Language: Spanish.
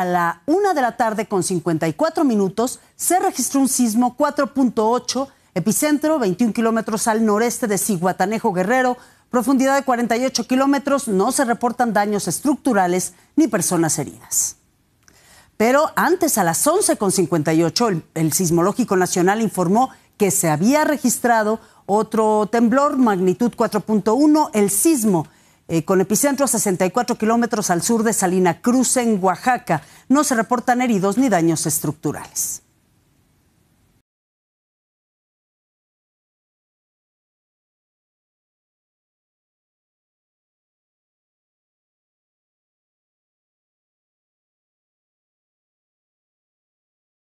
a la una de la tarde con 54 minutos se registró un sismo 4.8, epicentro 21 kilómetros al noreste de Ciguatanejo Guerrero, profundidad de 48 kilómetros, no se reportan daños estructurales ni personas heridas. Pero antes, a las 11.58, el, el Sismológico Nacional informó que se había registrado otro temblor, magnitud 4.1, el sismo eh, con epicentro a 64 kilómetros al sur de Salina Cruz, en Oaxaca. No se reportan heridos ni daños estructurales.